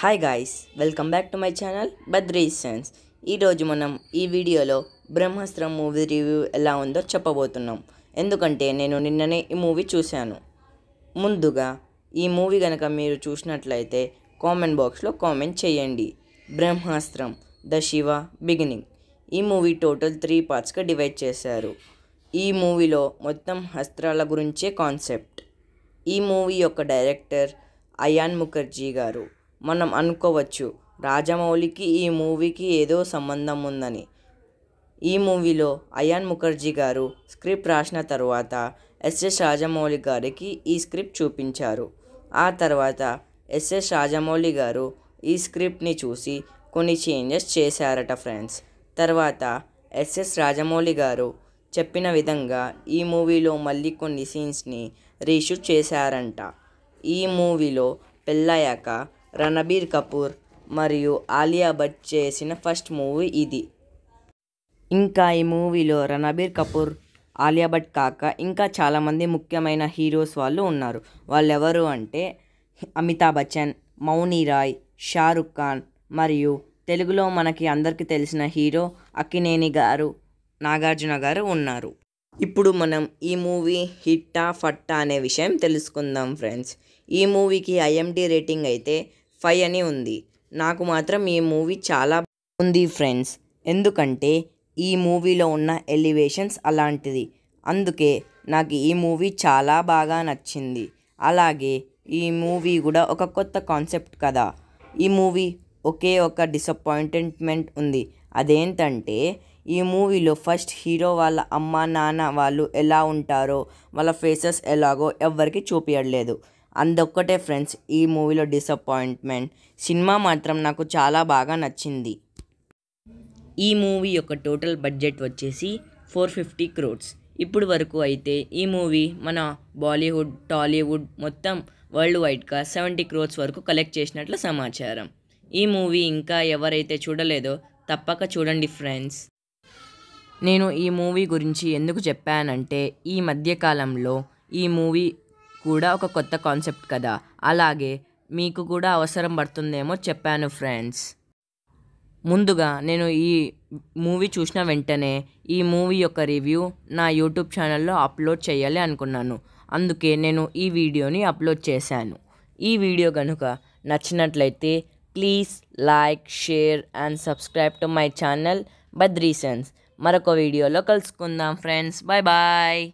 hi guys welcome back to my channel Badri sense ఈరోజు మనం ఈ వీడియోలో బ్రహ్మాస్త్రం మూవీ రివ్యూ ఎలా ఉందో చెప్పబోతున్నాం ఎందుకంటే నేను నిన్ననే ఈ మూవీ చూశాను ముందుగా ఈ మూవీ కనుక మీరు చూసినట్లయితే కామెంట్ బాక్స్లో కామెంట్ చేయండి బ్రహ్మాస్త్రం ద శివ బిగినింగ్ ఈ మూవీ టోటల్ త్రీ పార్ట్స్గా డివైడ్ చేశారు ఈ మూవీలో మొత్తం హస్త్రాల గురించే కాన్సెప్ట్ ఈ మూవీ యొక్క డైరెక్టర్ అయాన్ ముఖర్జీ గారు మనం అనుకోవచ్చు రాజమౌళికి ఈ మూవీకి ఏదో సంబంధం ఉందని ఈ మూవీలో అయాన్ ముఖర్జీ గారు స్క్రిప్ట్ రాసిన తర్వాత ఎస్ఎస్ రాజమౌళి గారికి ఈ స్క్రిప్ట్ చూపించారు ఆ తర్వాత ఎస్ఎస్ రాజమౌళి గారు ఈ స్క్రిప్ట్ని చూసి కొన్ని చేంజెస్ చేశారట ఫ్రెండ్స్ తర్వాత ఎస్ఎస్ రాజమౌళి గారు చెప్పిన విధంగా ఈ మూవీలో మళ్ళీ కొన్ని సీన్స్ని రీషూట్ చేశారంట ఈ మూవీలో పెళ్ళయ్యాక రణబీర్ కపూర్ మరియు ఆలియా భట్ చేసిన ఫస్ట్ మూవీ ఇది ఇంకా ఈ మూవీలో రణబీర్ కపూర్ ఆలియా భట్ కాక ఇంకా చాలామంది ముఖ్యమైన హీరోస్ వాళ్ళు ఉన్నారు వాళ్ళెవరు అంటే అమితాబ్ బచ్చన్ మౌని రాయ్ షారుఖ్ ఖాన్ మరియు తెలుగులో మనకి అందరికీ తెలిసిన హీరో అక్కినేని గారు నాగార్జున గారు ఉన్నారు ఇప్పుడు మనం ఈ మూవీ హిట్టా ఫట్టా అనే విషయం తెలుసుకుందాం ఫ్రెండ్స్ ఈ మూవీకి ఐఎండి రేటింగ్ అయితే ఫైవ్ అని ఉంది నాకు మాత్రం ఈ మూవీ చాలా ఉంది ఫ్రెండ్స్ ఎందుకంటే ఈ మూవీలో ఉన్న ఎలివేషన్స్ అలాంటిది అందుకే నాకు ఈ మూవీ చాలా బాగా నచ్చింది అలాగే ఈ మూవీ కూడా ఒక కొత్త కాన్సెప్ట్ కదా ఈ మూవీ ఒకే ఒక డిసప్పాయింట్మెంట్ ఉంది అదేంటంటే ఈ మూవీలో ఫస్ట్ హీరో వాళ్ళ అమ్మ నాన్న వాళ్ళు ఎలా ఉంటారో వాళ్ళ ఫేసెస్ ఎలాగో ఎవ్వరికి చూపించలేదు అందొక్కటే ఫ్రెండ్స్ ఈ మూవీలో డిసప్పాయింట్మెంట్ సినిమా మాత్రం నాకు చాలా బాగా నచ్చింది ఈ మూవీ యొక్క టోటల్ బడ్జెట్ వచ్చేసి ఫోర్ ఫిఫ్టీ క్రోడ్స్ ఇప్పుడు వరకు అయితే ఈ మూవీ మన బాలీవుడ్ టాలీవుడ్ మొత్తం వరల్డ్ వైడ్గా సెవెంటీ క్రోడ్స్ వరకు కలెక్ట్ చేసినట్లు సమాచారం ఈ మూవీ ఇంకా ఎవరైతే చూడలేదో తప్పక చూడండి ఫ్రెండ్స్ నేను ఈ మూవీ గురించి ఎందుకు చెప్పానంటే ఈ మధ్యకాలంలో ఈ మూవీ కూడా ఒక కొత్త కాన్సెప్ట్ కదా అలాగే మీకు కూడా అవసరం పడుతుందేమో చెప్పాను ఫ్రెండ్స్ ముందుగా నేను ఈ మూవీ చూసిన వెంటనే ఈ మూవీ యొక్క రివ్యూ నా యూట్యూబ్ ఛానల్లో అప్లోడ్ చేయాలి అనుకున్నాను అందుకే నేను ఈ వీడియోని అప్లోడ్ చేశాను ఈ వీడియో కనుక నచ్చినట్లయితే please like share and subscribe to my channel Badri sense మరొక వీడియోలో కలుసుకుందాం ఫ్రెండ్స్ బాయ్ బాయ్